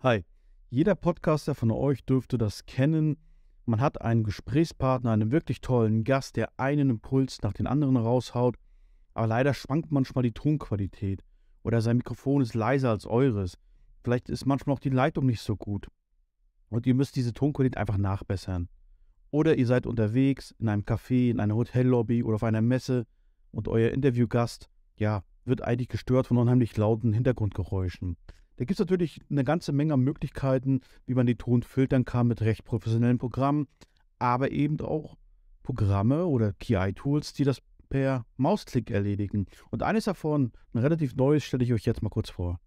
Hi, jeder Podcaster von euch dürfte das kennen. Man hat einen Gesprächspartner, einen wirklich tollen Gast, der einen Impuls nach den anderen raushaut, aber leider schwankt manchmal die Tonqualität oder sein Mikrofon ist leiser als eures. Vielleicht ist manchmal auch die Leitung nicht so gut und ihr müsst diese Tonqualität einfach nachbessern. Oder ihr seid unterwegs in einem Café, in einer Hotellobby oder auf einer Messe und euer Interviewgast, ja, wird eigentlich gestört von unheimlich lauten Hintergrundgeräuschen. Da gibt es natürlich eine ganze Menge an Möglichkeiten, wie man den Ton filtern kann mit recht professionellen Programmen, aber eben auch Programme oder KI-Tools, die das per Mausklick erledigen. Und eines davon, ein relativ neues, stelle ich euch jetzt mal kurz vor.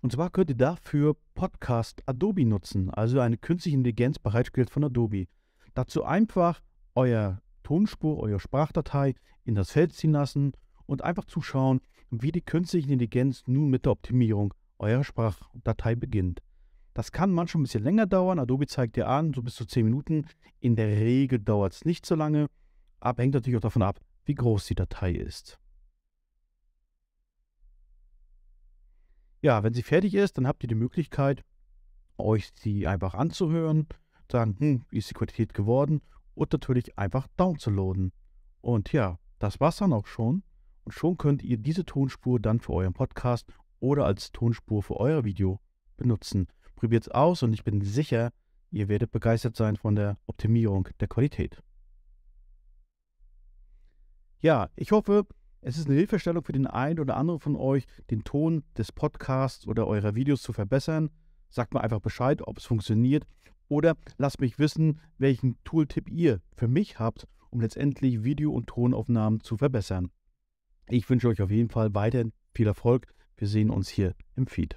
Und zwar könnt ihr dafür Podcast Adobe nutzen, also eine künstliche Intelligenz bereitgestellt von Adobe. Dazu einfach euer Tonspur, eure Sprachdatei in das Feld ziehen lassen und einfach zuschauen, wie die künstliche Intelligenz nun mit der Optimierung eure Sprachdatei beginnt. Das kann manchmal ein bisschen länger dauern. Adobe zeigt dir an, so bis zu 10 Minuten. In der Regel dauert es nicht so lange, Abhängt natürlich auch davon ab, wie groß die Datei ist. Ja, wenn sie fertig ist, dann habt ihr die Möglichkeit, euch sie einfach anzuhören, sagen, hm, wie ist die Qualität geworden und natürlich einfach downzuladen. Und ja, das war's dann auch schon. Und schon könnt ihr diese Tonspur dann für euren Podcast oder als Tonspur für euer Video benutzen. Probiert es aus und ich bin sicher, ihr werdet begeistert sein von der Optimierung der Qualität. Ja, ich hoffe, es ist eine Hilfestellung für den einen oder anderen von euch, den Ton des Podcasts oder eurer Videos zu verbessern. Sagt mir einfach Bescheid, ob es funktioniert oder lasst mich wissen, welchen Tooltip ihr für mich habt, um letztendlich Video- und Tonaufnahmen zu verbessern. Ich wünsche euch auf jeden Fall weiterhin viel Erfolg wir sehen uns hier im Feed.